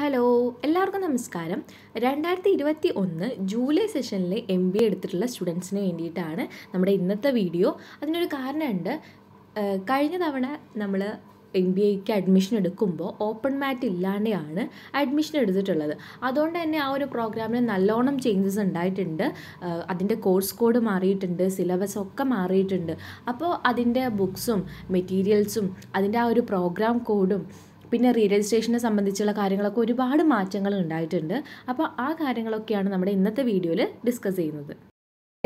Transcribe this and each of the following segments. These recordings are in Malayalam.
ഹലോ എല്ലാവർക്കും നമസ്കാരം രണ്ടായിരത്തി ഇരുപത്തി ഒന്ന് ജൂലൈ സെഷനിലെ എം ബി എടുത്തിട്ടുള്ള സ്റ്റുഡൻസിന് വേണ്ടിയിട്ടാണ് നമ്മുടെ ഇന്നത്തെ വീഡിയോ അതിനൊരു കാരണമുണ്ട് കഴിഞ്ഞ തവണ നമ്മൾ എം ബി എക്ക് അഡ്മിഷൻ എടുക്കുമ്പോൾ ഓപ്പൺ മാറ്റ് ഇല്ലാണ്ടെയാണ് അഡ്മിഷൻ എടുത്തിട്ടുള്ളത് അതുകൊണ്ട് തന്നെ ആ ഒരു പ്രോഗ്രാമിന് നല്ലോണം ചേഞ്ചസ് ഉണ്ടായിട്ടുണ്ട് അതിൻ്റെ കോഴ്സ് കോഡ് മാറിയിട്ടുണ്ട് സിലബസ് ഒക്കെ മാറിയിട്ടുണ്ട് അപ്പോൾ അതിൻ്റെ ബുക്സും മെറ്റീരിയൽസും അതിൻ്റെ ആ ഒരു പ്രോഗ്രാം കോഡും പിന്നെ റീ രജിസ്ട്രേഷനെ സംബന്ധിച്ചുള്ള കാര്യങ്ങളൊക്കെ ഒരുപാട് മാറ്റങ്ങൾ ഉണ്ടായിട്ടുണ്ട് അപ്പോൾ ആ കാര്യങ്ങളൊക്കെയാണ് നമ്മുടെ ഇന്നത്തെ വീഡിയോയിൽ ഡിസ്കസ് ചെയ്യുന്നത്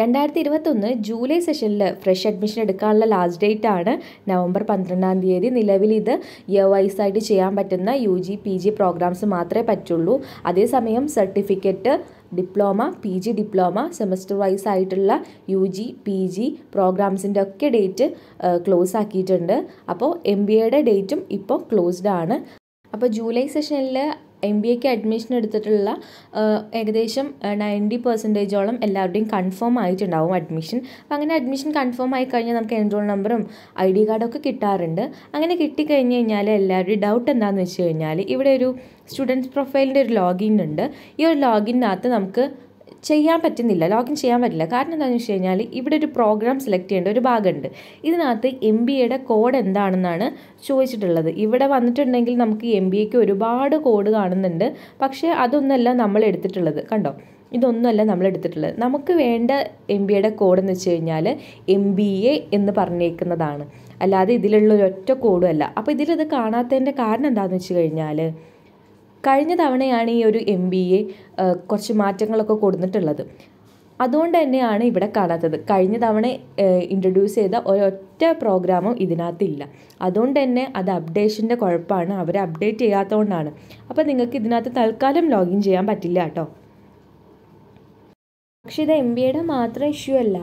രണ്ടായിരത്തി ഇരുപത്തൊന്ന് ജൂലൈ സെഷനിൽ ഫ്രഷ് അഡ്മിഷൻ എടുക്കാനുള്ള ലാസ്റ്റ് ഡേറ്റ് ആണ് നവംബർ പന്ത്രണ്ടാം തീയതി നിലവിൽ ഇത് ഇയർ വൈസ് ആയിട്ട് ചെയ്യാൻ പറ്റുന്ന U G P G programs മാത്രമേ പറ്റുള്ളൂ അതേസമയം certificate diploma P G diploma semester wise ആയിട്ടുള്ള യു ജി പി ജി പ്രോഗ്രാംസിൻ്റെ ഒക്കെ ഡേറ്റ് ക്ലോസ് ആക്കിയിട്ടുണ്ട് അപ്പോൾ എം ബി എയുടെ ഡേറ്റും ഇപ്പോൾ ക്ലോസ്ഡ് ആണ് അപ്പോൾ ജൂലൈ സെഷനിൽ എം ബി എക്ക് അഡ്മിഷൻ എടുത്തിട്ടുള്ള ഏകദേശം നയൻറ്റി പെർസെൻറ്റേജോളം എല്ലാവരുടെയും കൺഫേം ആയിട്ടുണ്ടാവും അഡ്മിഷൻ അപ്പം അങ്ങനെ അഡ്മിഷൻ കൺഫേം ആയി കഴിഞ്ഞാൽ നമുക്ക് എൻറോൾ നമ്പറും ഐ ഡി കാർഡൊക്കെ കിട്ടാറുണ്ട് അങ്ങനെ കിട്ടിക്കഴിഞ്ഞ് കഴിഞ്ഞാൽ എല്ലാവരുടെയും ഡൗട്ട് എന്താണെന്ന് വെച്ച് കഴിഞ്ഞാൽ ഇവിടെ ഒരു സ്റ്റുഡൻസ് പ്രൊഫൈലിൻ്റെ ഒരു ലോഗിൻ ഉണ്ട് ഈ ഒരു ലോഗിനകത്ത് നമുക്ക് ചെയ്യാൻ പറ്റുന്നില്ല ലോഗിൻ ചെയ്യാൻ പറ്റില്ല കാരണം എന്താണെന്ന് വെച്ച് കഴിഞ്ഞാൽ ഇവിടെ ഒരു പ്രോഗ്രാം സെലക്ട് ചെയ്യേണ്ട ഒരു ഭാഗമുണ്ട് ഇതിനകത്ത് എം ബി എയുടെ കോഡ് എന്താണെന്നാണ് ചോദിച്ചിട്ടുള്ളത് ഇവിടെ വന്നിട്ടുണ്ടെങ്കിൽ നമുക്ക് എം ബി എക്ക് ഒരുപാട് കോഡ് കാണുന്നുണ്ട് പക്ഷേ അതൊന്നല്ല നമ്മൾ എടുത്തിട്ടുള്ളത് കണ്ടോ ഇതൊന്നുമല്ല നമ്മൾ എടുത്തിട്ടുള്ളത് നമുക്ക് വേണ്ട എം ബി എയുടെ കോഡ് എന്ന് വെച്ച് കഴിഞ്ഞാൽ എം ബി എ എന്ന് പറഞ്ഞേക്കുന്നതാണ് അല്ലാതെ ഇതിലുള്ള ഒരൊറ്റ കോഡും അല്ല അപ്പോൾ ഇതിലത് കാണാത്തതിൻ്റെ കാരണം എന്താണെന്ന് വെച്ച് കഴിഞ്ഞാൽ കഴിഞ്ഞ തവണയാണ് ഈ ഒരു എം ബി എ കുറച്ച് മാറ്റങ്ങളൊക്കെ കൊടുത്തിട്ടുള്ളത് അതുകൊണ്ട് തന്നെയാണ് ഇവിടെ കാണാത്തത് കഴിഞ്ഞ തവണ ഇൻട്രൊഡ്യൂസ് ചെയ്ത ഒരൊറ്റ പ്രോഗ്രാമും ഇതിനകത്തില്ല അതുകൊണ്ട് തന്നെ അത് അപ്ഡേഷൻ്റെ കുഴപ്പമാണ് അവർ അപ്ഡേറ്റ് ചെയ്യാത്തതുകൊണ്ടാണ് അപ്പോൾ നിങ്ങൾക്ക് ഇതിനകത്ത് തൽക്കാലം ലോഗിൻ ചെയ്യാൻ പറ്റില്ല കേട്ടോ പക്ഷേ ഇത് എം എയുടെ മാത്രം ഇഷ്യൂ അല്ല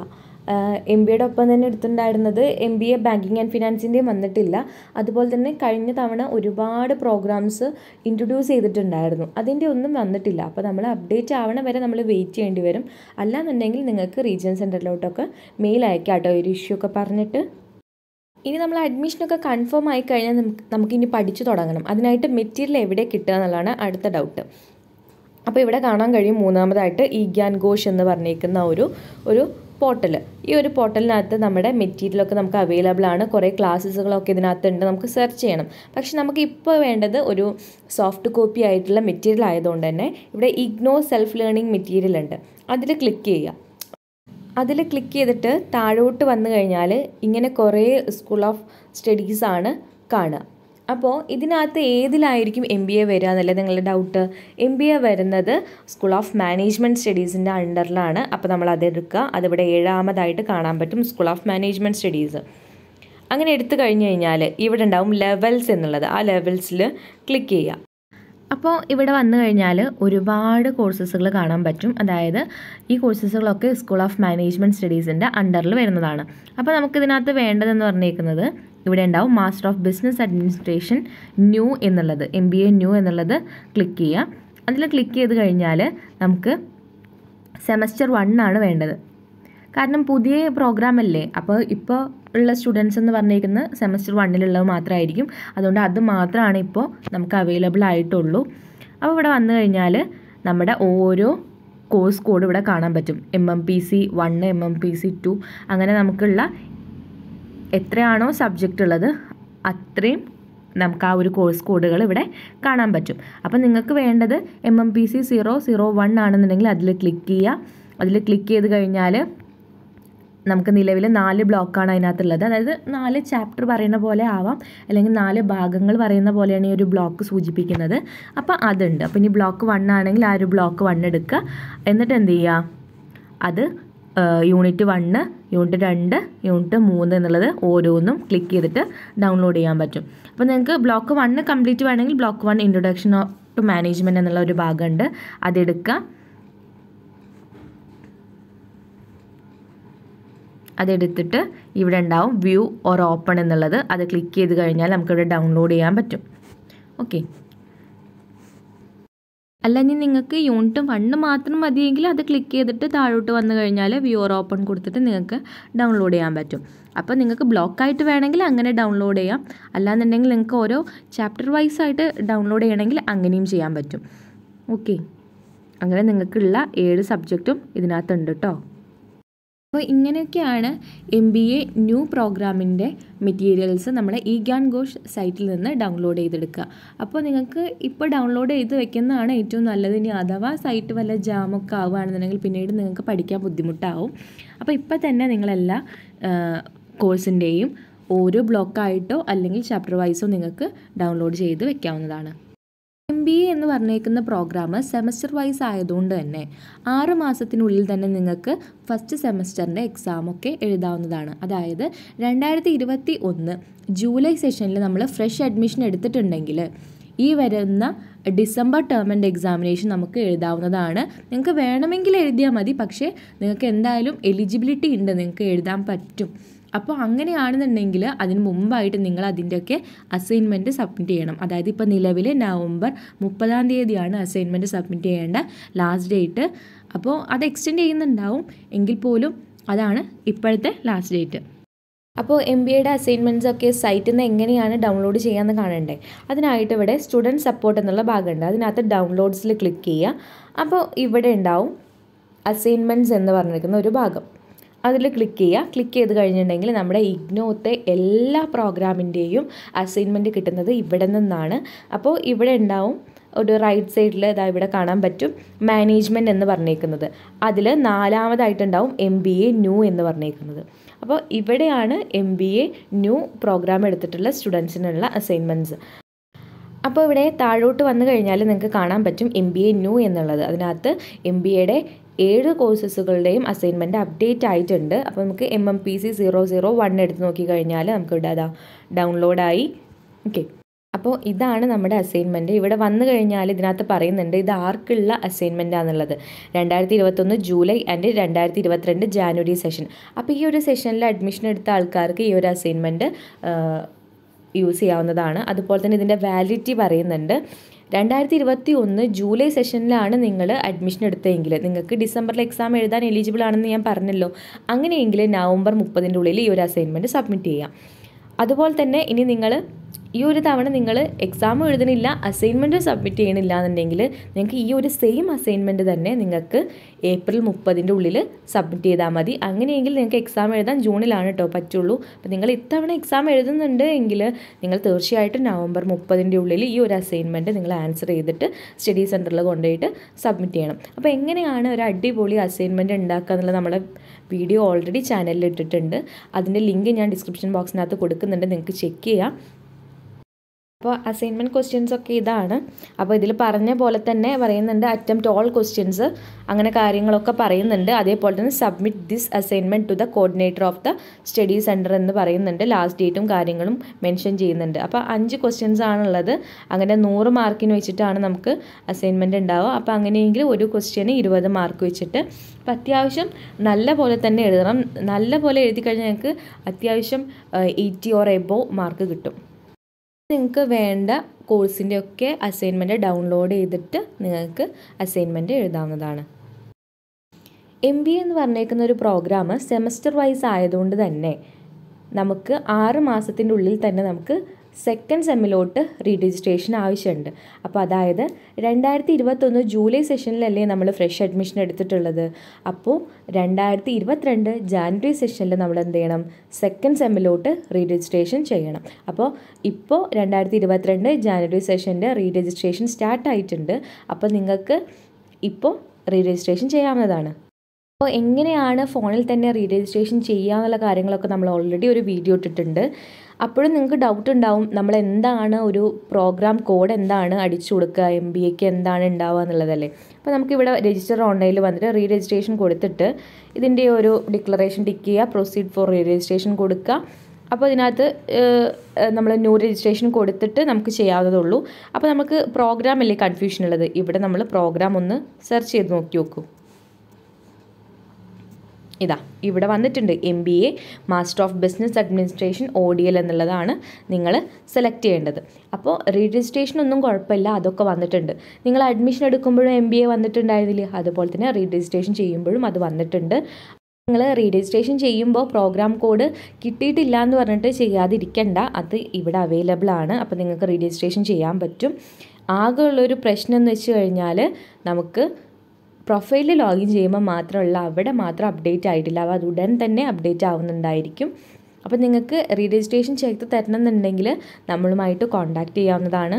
എം ബിയുടെ ഒപ്പം തന്നെ എടുത്തിട്ടുണ്ടായിരുന്നത് M B A banking and ഫിനാൻസിൻ്റെയും വന്നിട്ടില്ല അതുപോലെ തന്നെ കഴിഞ്ഞ തവണ ഒരുപാട് പ്രോഗ്രാംസ് ഇൻട്രൊഡ്യൂസ് ചെയ്തിട്ടുണ്ടായിരുന്നു അതിൻ്റെ ഒന്നും വന്നിട്ടില്ല അപ്പോൾ നമ്മൾ അപ്ഡേറ്റ് ആവണ വരെ നമ്മൾ വെയിറ്റ് ചെയ്യേണ്ടി വരും അല്ലാന്നുണ്ടെങ്കിൽ നിങ്ങൾക്ക് റീജിയൻ സെൻറ്ററിലോട്ടൊക്കെ മെയിൽ അയക്കാം കേട്ടോ ഒരു ഇഷ്യൂ ഒക്കെ പറഞ്ഞിട്ട് ഇനി നമ്മൾ അഡ്മിഷനൊക്കെ കൺഫേം ആയി കഴിഞ്ഞാൽ നമുക്ക് നമുക്കിനി പഠിച്ചു തുടങ്ങണം അതിനായിട്ട് മെറ്റീരിയൽ എവിടെ കിട്ടുക എന്നുള്ളതാണ് അടുത്ത ഡൗട്ട് അപ്പോൾ ഇവിടെ കാണാൻ കഴിയും മൂന്നാമതായിട്ട് ഈ ഗ്യാൻ ഘോഷ് എന്ന് പറഞ്ഞിരിക്കുന്ന ഒരു ഒരു പോർട്ടൽ ഈ ഒരു പോർട്ടലിനകത്ത് നമ്മുടെ മെറ്റീരിയലൊക്കെ നമുക്ക് അവൈലബിൾ ആണ് കുറേ ക്ലാസ്സുകളൊക്കെ ഉണ്ട് നമുക്ക് സെർച്ച് ചെയ്യണം പക്ഷെ നമുക്ക് ഇപ്പോൾ വേണ്ടത് ഒരു സോഫ്റ്റ് കോപ്പി ആയിട്ടുള്ള മെറ്റീരിയൽ ആയതുകൊണ്ട് തന്നെ ഇവിടെ ഇഗ്നോ സെൽഫ് ലേണിംഗ് മെറ്റീരിയൽ ഉണ്ട് അതിൽ ക്ലിക്ക് ചെയ്യുക അതിൽ ക്ലിക്ക് ചെയ്തിട്ട് താഴോട്ട് വന്നു കഴിഞ്ഞാൽ ഇങ്ങനെ കുറേ സ്കൂൾ ഓഫ് സ്റ്റഡീസാണ് കാണുക അപ്പോൾ ഇതിനകത്ത് ഏതിലായിരിക്കും എം ബി എ വരിക എന്നല്ലേ നിങ്ങളുടെ ഡൗട്ട് എം ബി എ വരുന്നത് സ്കൂൾ ഓഫ് മാനേജ്മെൻറ്റ് സ്റ്റഡീസിൻ്റെ അണ്ടറിലാണ് അപ്പോൾ നമ്മൾ എടുക്കുക അതിവിടെ ഏഴാമതായിട്ട് കാണാൻ പറ്റും സ്കൂൾ ഓഫ് മാനേജ്മെൻറ്റ് സ്റ്റഡീസ് അങ്ങനെ എടുത്തു കഴിഞ്ഞ് കഴിഞ്ഞാൽ ഇവിടെ ഉണ്ടാവും ലെവൽസ് എന്നുള്ളത് ആ ലെവൽസിൽ ക്ലിക്ക് ചെയ്യുക അപ്പോൾ ഇവിടെ വന്നു കഴിഞ്ഞാൽ ഒരുപാട് കോഴ്സസുകൾ കാണാൻ പറ്റും അതായത് ഈ കോഴ്സസുകളൊക്കെ സ്കൂൾ ഓഫ് മാനേജ്മെൻറ്റ് സ്റ്റഡീസിൻ്റെ അണ്ടറിൽ വരുന്നതാണ് അപ്പോൾ നമുക്കിതിനകത്ത് വേണ്ടതെന്ന് പറഞ്ഞേക്കുന്നത് ഇവിടെ ഉണ്ടാവും master of business administration new എന്നുള്ളത് എം ബി എ ന്യൂ എന്നുള്ളത് ക്ലിക്ക് ചെയ്യുക അതിൽ ക്ലിക്ക് ചെയ്ത് കഴിഞ്ഞാൽ നമുക്ക് സെമസ്റ്റർ വൺ ആണ് വേണ്ടത് കാരണം പുതിയ പ്രോഗ്രാം അല്ലേ അപ്പോൾ ഇപ്പോൾ ഉള്ള സ്റ്റുഡൻസ് എന്ന് പറഞ്ഞിരിക്കുന്നത് സെമസ്റ്റർ വണ്ണിലുള്ളത് മാത്രമായിരിക്കും അതുകൊണ്ട് അത് മാത്രമാണ് ഇപ്പോൾ നമുക്ക് അവൈലബിൾ ആയിട്ടുള്ളൂ അപ്പോൾ ഇവിടെ വന്നു കഴിഞ്ഞാൽ നമ്മുടെ ഓരോ കോഴ്സ് കോഡ് ഇവിടെ കാണാൻ പറ്റും M M P C one M M P C two അങ്ങനെ നമുക്കുള്ള എത്രയാണോ സബ്ജക്റ്റ് ഉള്ളത് അത്രയും നമുക്ക് ആ ഒരു കോഴ്സ് കോഡുകൾ ഇവിടെ കാണാൻ പറ്റും അപ്പോൾ നിങ്ങൾക്ക് വേണ്ടത് M M P C zero zero one ആണെന്നുണ്ടെങ്കിൽ അതിൽ ക്ലിക്ക് ചെയ്യുക അതിൽ ക്ലിക്ക് ചെയ്ത് കഴിഞ്ഞാൽ നമുക്ക് നിലവിൽ നാല് ബ്ലോക്കാണ് അതിനകത്തുള്ളത് അതായത് നാല് ചാപ്റ്റർ പറയുന്ന പോലെ ആവാം അല്ലെങ്കിൽ നാല് ഭാഗങ്ങൾ പറയുന്ന പോലെയാണ് ഈ ഒരു ബ്ലോക്ക് സൂചിപ്പിക്കുന്നത് അപ്പോൾ അതുണ്ട് അപ്പോൾ ഇനി ബ്ലോക്ക് വൺ ആണെങ്കിൽ ആ ഒരു ബ്ലോക്ക് വൺ എടുക്കുക എന്നിട്ട് എന്ത് ചെയ്യുക അത് യൂണിറ്റ് വണ്ണ് യൂണിറ്റ് രണ്ട് യൂണിറ്റ് മൂന്ന് എന്നുള്ളത് ഓരോന്നും ക്ലിക്ക് ചെയ്തിട്ട് ഡൗൺലോഡ് ചെയ്യാൻ പറ്റും അപ്പോൾ നിങ്ങൾക്ക് ബ്ലോക്ക് വണ്ണ് കംപ്ലീറ്റ് വേണമെങ്കിൽ block one introduction to management എന്നുള്ള ഒരു ഭാഗമുണ്ട് അതെടുക്കുക അതെടുത്തിട്ട് ഇവിടെ ഉണ്ടാവും വ്യൂ ഓർ ഓപ്പൺ എന്നുള്ളത് അത് ക്ലിക്ക് ചെയ്ത് കഴിഞ്ഞാൽ നമുക്കിവിടെ ഡൗൺലോഡ് ചെയ്യാൻ പറ്റും ഓക്കെ അല്ലെങ്കിൽ നിങ്ങൾക്ക് യൂണിറ്റ് വണ്ണ് മാത്രം മതിയെങ്കിൽ അത് ക്ലിക്ക് ചെയ്തിട്ട് താഴോട്ട് വന്നു കഴിഞ്ഞാൽ വ്യൂർ ഓപ്പൺ കൊടുത്തിട്ട് നിങ്ങൾക്ക് ഡൗൺലോഡ് ചെയ്യാൻ പറ്റും അപ്പോൾ നിങ്ങൾക്ക് ബ്ലോക്കായിട്ട് വേണമെങ്കിൽ അങ്ങനെ ഡൗൺലോഡ് ചെയ്യാം അല്ലാന്നുണ്ടെങ്കിൽ നിങ്ങൾക്ക് ഓരോ ചാപ്റ്റർ വൈസ് ആയിട്ട് ഡൗൺലോഡ് ചെയ്യണമെങ്കിൽ അങ്ങനെയും ചെയ്യാൻ പറ്റും ഓക്കെ അങ്ങനെ നിങ്ങൾക്കുള്ള ഏഴ് സബ്ജക്റ്റും ഇതിനകത്തുണ്ട് കേട്ടോ അപ്പോൾ ഇങ്ങനെയൊക്കെയാണ് എം ബി എ ന്യൂ പ്രോഗ്രാമിൻ്റെ മെറ്റീരിയൽസ് നമ്മൾ ഈ ഗ്യാൻ ഘോഷ് സൈറ്റിൽ നിന്ന് ഡൗൺലോഡ് ചെയ്തെടുക്കുക അപ്പോൾ നിങ്ങൾക്ക് ഇപ്പോൾ ഡൗൺലോഡ് ചെയ്ത് വെക്കുന്നതാണ് ഏറ്റവും നല്ലത് ഇനി അഥവാ സൈറ്റ് വല്ല ജാമൊക്കെ ആവുകയാണെന്നുണ്ടെങ്കിൽ പിന്നീട് നിങ്ങൾക്ക് പഠിക്കാൻ ബുദ്ധിമുട്ടാവും അപ്പോൾ ഇപ്പോൾ തന്നെ നിങ്ങളെല്ലാ കോഴ്സിൻ്റെയും ഓരോ ബ്ലോക്കായിട്ടോ അല്ലെങ്കിൽ ചാപ്റ്റർ വൈസോ നിങ്ങൾക്ക് ഡൗൺലോഡ് ചെയ്ത് വെക്കാവുന്നതാണ് ബി എ എന്ന് പറഞ്ഞേക്കുന്ന പ്രോഗ്രാം സെമസ്റ്റർ വൈസ് ആയതുകൊണ്ട് തന്നെ ആറ് മാസത്തിനുള്ളിൽ തന്നെ നിങ്ങൾക്ക് ഫസ്റ്റ് സെമസ്റ്ററിൻ്റെ എക്സാമൊക്കെ എഴുതാവുന്നതാണ് അതായത് രണ്ടായിരത്തി ഇരുപത്തി ഒന്ന് ജൂലൈ സെഷനിൽ നമ്മൾ ഫ്രഷ് അഡ്മിഷൻ എടുത്തിട്ടുണ്ടെങ്കിൽ ഈ വരുന്ന ഡിസംബർ ടേം ആൻഡ് എക്സാമിനേഷൻ നമുക്ക് എഴുതാവുന്നതാണ് നിങ്ങൾക്ക് വേണമെങ്കിൽ എഴുതിയാൽ മതി പക്ഷേ നിങ്ങൾക്ക് എന്തായാലും എലിജിബിലിറ്റി ഉണ്ട് നിങ്ങൾക്ക് എഴുതാൻ പറ്റും അപ്പോൾ അങ്ങനെയാണെന്നുണ്ടെങ്കിൽ അതിന് മുമ്പായിട്ട് നിങ്ങൾ അതിൻ്റെയൊക്കെ അസൈൻമെൻറ്റ് സബ്മിറ്റ് ചെയ്യണം അതായത് ഇപ്പോൾ നിലവിൽ നവംബർ മുപ്പതാം തീയതിയാണ് അസൈൻമെൻറ്റ് സബ്മിറ്റ് ചെയ്യേണ്ട ലാസ്റ്റ് ഡേറ്റ് അപ്പോൾ അത് എക്സ്റ്റെൻഡ് ചെയ്യുന്നുണ്ടാവും എങ്കിൽ പോലും അതാണ് ഇപ്പോഴത്തെ ലാസ്റ്റ് ഡേറ്റ് അപ്പോൾ എം ബി എയുടെ അസൈൻമെൻറ്റ്സ് ഒക്കെ സൈറ്റിൽ നിന്ന് എങ്ങനെയാണ് ഡൗൺലോഡ് ചെയ്യാമെന്ന് കാണണ്ടേ അതിനായിട്ട് ഇവിടെ സ്റ്റുഡൻറ്റ് സപ്പോർട്ട് എന്നുള്ള ഭാഗമുണ്ട് അതിനകത്ത് ഡൗൺലോഡ്സിൽ ക്ലിക്ക് ചെയ്യുക അപ്പോൾ ഇവിടെ ഉണ്ടാവും അസൈൻമെൻറ്റ്സ് എന്ന് പറഞ്ഞിരിക്കുന്ന ഒരു ഭാഗം അതിൽ ക്ലിക്ക് ചെയ്യുക ക്ലിക്ക് ചെയ്ത് കഴിഞ്ഞിട്ടുണ്ടെങ്കിൽ നമ്മുടെ ഇഗ്നോത്തെ എല്ലാ പ്രോഗ്രാമിൻ്റെയും അസൈൻമെൻറ്റ് കിട്ടുന്നത് ഇവിടെ നിന്നാണ് അപ്പോൾ ഇവിടെ ഉണ്ടാവും ഒരു റൈറ്റ് സൈഡിൽ ഇതാ ഇവിടെ കാണാൻ പറ്റും മാനേജ്മെൻറ്റ് എന്ന് പറഞ്ഞേക്കുന്നത് അതിൽ നാലാമതായിട്ടുണ്ടാവും എം ബി എ ന്യൂ എന്ന് പറഞ്ഞേക്കുന്നത് അപ്പോൾ ഇവിടെയാണ് M B A new program എടുത്തിട്ടുള്ള സ്റ്റുഡൻസിനുള്ള അസൈൻമെൻറ്റ്സ് അപ്പോൾ ഇവിടെ താഴോട്ട് വന്നു കഴിഞ്ഞാൽ നിങ്ങൾക്ക് കാണാൻ പറ്റും എം ബി എ ന്യൂ എന്നുള്ളത് അതിനകത്ത് എം ബി എയുടെ ഏഴ് കോഴ്സസുകളുടെയും അസൈൻമെൻ്റ് അപ്ഡേറ്റ് ആയിട്ടുണ്ട് അപ്പോൾ നമുക്ക് M M P C zero zero one എടുത്ത് നോക്കിക്കഴിഞ്ഞാൽ നമുക്ക് ഇവിടെ അതാ ഡൗൺലോഡായി ഓക്കെ അപ്പോൾ ഇതാണ് നമ്മുടെ അസൈൻമെൻറ്റ് ഇവിടെ വന്നു കഴിഞ്ഞാൽ ഇതിനകത്ത് പറയുന്നുണ്ട് ഇത് ആർക്കുള്ള അസൈൻമെൻ്റ് ആണെന്നുള്ളത് രണ്ടായിരത്തി ഇരുപത്തൊന്ന് ജൂലൈ ആൻഡ് രണ്ടായിരത്തി ഇരുപത്തിരണ്ട് ജാനുവരി സെഷൻ അപ്പോൾ ഈ ഒരു സെഷനിൽ അഡ്മിഷൻ എടുത്ത ആൾക്കാർക്ക് ഈ ഒരു അസൈൻമെൻറ്റ് യൂസ് ചെയ്യാവുന്നതാണ് അതുപോലെ തന്നെ ഇതിൻ്റെ വാലിഡിറ്റി പറയുന്നുണ്ട് രണ്ടായിരത്തി ഇരുപത്തി ഒന്ന് ജൂലൈ സെഷനിലാണ് നിങ്ങൾ അഡ്മിഷൻ എടുത്തതെങ്കിൽ നിങ്ങൾക്ക് ഡിസംബറിൽ എക്സാം എഴുതാൻ എലിജിബിൾ ആണെന്ന് ഞാൻ പറഞ്ഞല്ലോ അങ്ങനെയെങ്കിൽ നവംബർ മുപ്പതിൻ്റെ ഉള്ളിൽ ഈ ഒരു അസൈൻമെൻറ്റ് സബ്മിറ്റ് ചെയ്യാം അതുപോലെ തന്നെ ഇനി നിങ്ങൾ ഈ ഒരു തവണ നിങ്ങൾ എക്സാം എഴുതണില്ല അസൈൻമെൻറ്റ് സബ്മിറ്റ് ചെയ്യണില്ല എന്നുണ്ടെങ്കിൽ നിങ്ങൾക്ക് ഈ ഒരു സെയിം അസൈൻമെൻറ്റ് തന്നെ നിങ്ങൾക്ക് ഏപ്രിൽ മുപ്പതിൻ്റെ ഉള്ളിൽ സബ്മിറ്റ് ചെയ്താൽ മതി അങ്ങനെയെങ്കിൽ നിങ്ങൾക്ക് എക്സാം എഴുതാൻ ജൂണിലാണ് കേട്ടോ പറ്റുള്ളൂ അപ്പോൾ നിങ്ങൾ ഇത്തവണ എക്സാം എഴുതുന്നുണ്ട് എങ്കിൽ നിങ്ങൾ തീർച്ചയായിട്ടും നവംബർ മുപ്പതിൻ്റെ ഉള്ളിൽ ഈ ഒരു അസൈൻമെൻറ്റ് നിങ്ങൾ ആൻസർ ചെയ്തിട്ട് സ്റ്റഡി സെൻറ്ററിൽ കൊണ്ടുപോയിട്ട് സബ്മിറ്റ് ചെയ്യണം അപ്പോൾ എങ്ങനെയാണ് ഒരു അടിപൊളി അസൈൻമെൻറ്റ് ഉണ്ടാക്കുക എന്നുള്ള നമ്മുടെ വീഡിയോ ഓൾറെഡി ചാനലിൽ ഇട്ടിട്ടുണ്ട് അതിൻ്റെ ലിങ്ക് ഞാൻ ഡിസ്ക്രിപ്ഷൻ ബോക്സിനകത്ത് കൊടുക്കുന്നുണ്ട് നിങ്ങൾക്ക് ചെക്ക് ചെയ്യാം അപ്പോൾ അസൈൻമെൻറ്റ് ക്വസ്റ്റ്യൻസ് ഒക്കെ ഇതാണ് അപ്പോൾ ഇതിൽ പറഞ്ഞ പോലെ തന്നെ പറയുന്നുണ്ട് അറ്റംപ്റ്റ് ഓൾ ക്വസ്റ്റ്യൻസ് അങ്ങനെ കാര്യങ്ങളൊക്കെ പറയുന്നുണ്ട് അതേപോലെ തന്നെ submit this assignment to the coordinator of the study centre എന്ന് പറയുന്നുണ്ട് ലാസ്റ്റ് ഡേറ്റും കാര്യങ്ങളും മെൻഷൻ ചെയ്യുന്നുണ്ട് അപ്പോൾ അഞ്ച് ക്വസ്റ്റ്യൻസ് ആണുള്ളത് അങ്ങനെ നൂറ് മാർക്കിന് വെച്ചിട്ടാണ് നമുക്ക് അസൈൻമെൻറ്റ് ഉണ്ടാവുക അപ്പോൾ അങ്ങനെയെങ്കിൽ ഒരു ക്വസ്റ്റ്യന് ഇരുപത് മാർക്ക് വെച്ചിട്ട് അപ്പോൾ അത്യാവശ്യം നല്ല പോലെ തന്നെ എഴുതണം നല്ല പോലെ എഴുതി കഴിഞ്ഞാൽ ഞങ്ങൾക്ക് അത്യാവശ്യം എയ്റ്റി ഓർ എബോ മാർക്ക് കിട്ടും നിങ്ങൾക്ക് വേണ്ട കോഴ്സിൻ്റെ ഒക്കെ അസൈൻമെൻ്റ് ഡൗൺലോഡ് ചെയ്തിട്ട് നിങ്ങൾക്ക് അസൈൻമെൻറ്റ് എഴുതാവുന്നതാണ് എം ബി എന്ന് പറഞ്ഞേക്കുന്ന ഒരു പ്രോഗ്രാം സെമസ്റ്റർ വൈസ് ആയതുകൊണ്ട് തന്നെ നമുക്ക് ആറ് മാസത്തിൻ്റെ ഉള്ളിൽ തന്നെ നമുക്ക് സെക്കൻഡ് സെമ്മിലോട്ട് റീരജിസ്ട്രേഷൻ ആവശ്യമുണ്ട് അപ്പോൾ അതായത് രണ്ടായിരത്തി ഇരുപത്തൊന്ന് ജൂലൈ സെഷനിലല്ലേ നമ്മൾ ഫ്രഷ് അഡ്മിഷൻ എടുത്തിട്ടുള്ളത് അപ്പോൾ രണ്ടായിരത്തി ഇരുപത്തിരണ്ട് ജാനുവരി സെഷനിൽ നമ്മൾ എന്ത് ചെയ്യണം സെക്കൻഡ് സെമ്മിലോട്ട് റീരജിസ്ട്രേഷൻ ചെയ്യണം അപ്പോൾ ഇപ്പോൾ രണ്ടായിരത്തി ഇരുപത്തിരണ്ട് ജാനുവരി സെഷൻ്റെ റീരജിസ്ട്രേഷൻ സ്റ്റാർട്ട് ആയിട്ടുണ്ട് അപ്പോൾ നിങ്ങൾക്ക് ഇപ്പോൾ റീരജിസ്ട്രേഷൻ ചെയ്യാവുന്നതാണ് അപ്പോൾ എങ്ങനെയാണ് ഫോണിൽ തന്നെ റീരജിസ്ട്രേഷൻ ചെയ്യുക എന്നുള്ള കാര്യങ്ങളൊക്കെ നമ്മൾ ഓൾറെഡി ഒരു വീഡിയോ ഇട്ടിട്ടുണ്ട് അപ്പോഴും നിങ്ങൾക്ക് ഡൗട്ട് ഉണ്ടാവും നമ്മൾ എന്താണ് ഒരു പ്രോഗ്രാം കോഡ് എന്താണ് അടിച്ചു കൊടുക്കുക എം ബി എക്ക് എന്താണ് ഉണ്ടാവുക എന്നുള്ളതല്ലേ അപ്പോൾ നമുക്കിവിടെ രജിസ്റ്റർ ഓൺലൈനിൽ വന്നിട്ട് റീ രജിസ്ട്രേഷൻ കൊടുത്തിട്ട് ഇതിൻ്റെ ഒരു ഡിക്ലറേഷൻ ടിക്ക് ചെയ്യുക പ്രൊസീഡ് ഫോർ റീ രജിസ്ട്രേഷൻ കൊടുക്കുക അപ്പോൾ ഇതിനകത്ത് നമ്മൾ ന്യൂ രജിസ്ട്രേഷൻ കൊടുത്തിട്ട് നമുക്ക് ചെയ്യാവുന്നതുള്ളൂ അപ്പോൾ നമുക്ക് പ്രോഗ്രാം അല്ലേ കൺഫ്യൂഷൻ ഉള്ളത് ഇവിടെ നമ്മൾ പ്രോഗ്രാം ഒന്ന് സെർച്ച് ചെയ്ത് നോക്കി നോക്കൂ ഇതാ ഇവിടെ വന്നിട്ടുണ്ട് M B A master of business administration O D L എന്നുള്ളതാണ് നിങ്ങൾ സെലക്ട് ചെയ്യേണ്ടത് അപ്പോൾ രജിസ്ട്രേഷൻ ഒന്നും കുഴപ്പമില്ല അതൊക്കെ വന്നിട്ടുണ്ട് നിങ്ങൾ അഡ്മിഷൻ എടുക്കുമ്പോഴും എം ബി എ വന്നിട്ടുണ്ടായിരുന്നില്ല അതുപോലെ തന്നെ രജിസ്ട്രേഷൻ ചെയ്യുമ്പോഴും അത് വന്നിട്ടുണ്ട് നിങ്ങൾ രജിസ്ട്രേഷൻ ചെയ്യുമ്പോൾ പ്രോഗ്രാം കോഡ് കിട്ടിയിട്ടില്ല എന്ന് പറഞ്ഞിട്ട് ചെയ്യാതിരിക്കണ്ട അത് ഇവിടെ അവൈലബിൾ ആണ് അപ്പോൾ നിങ്ങൾക്ക് രജിസ്ട്രേഷൻ ചെയ്യാൻ പറ്റും ആകെയുള്ളൊരു പ്രശ്നം എന്ന് വെച്ച് കഴിഞ്ഞാൽ നമുക്ക് പ്രൊഫൈലിൽ ലോഗിൻ ചെയ്യുമ്പോൾ മാത്രമുള്ള അവിടെ മാത്രം അപ്ഡേറ്റ് ആയിട്ടില്ല അത് ഉടൻ തന്നെ അപ്ഡേറ്റ് ആവുന്നുണ്ടായിരിക്കും അപ്പോൾ നിങ്ങൾക്ക് റീരജിസ്ട്രേഷൻ ചെയ്ത് തരണമെന്നുണ്ടെങ്കിൽ നമ്മളുമായിട്ട് കോൺടാക്റ്റ് ചെയ്യാവുന്നതാണ്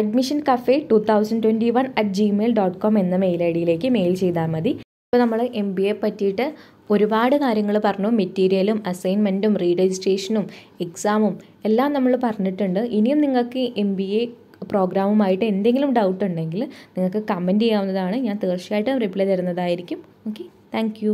admission cafe two thousand twenty one at Gmail dot com എന്ന മെയിൽ ഐ ഡിയിലേക്ക് മെയിൽ ചെയ്താൽ മതി ഇപ്പോൾ നമ്മൾ എം ബി എ പറ്റിയിട്ട് ഒരുപാട് കാര്യങ്ങൾ പറഞ്ഞു മെറ്റീരിയലും അസൈൻമെൻറ്റും റീരജിസ്ട്രേഷനും എക്സാമും എല്ലാം നമ്മൾ പറഞ്ഞിട്ടുണ്ട് ഇനിയും നിങ്ങൾക്ക് എം ബി എ പ്രോഗ്രാമുമായിട്ട് എന്തെങ്കിലും ഡൗട്ട് ഉണ്ടെങ്കിൽ നിങ്ങൾക്ക് കമൻറ്റ് ചെയ്യാവുന്നതാണ് ഞാൻ തീർച്ചയായിട്ടും റിപ്ലൈ തരുന്നതായിരിക്കും ഓക്കെ താങ്ക്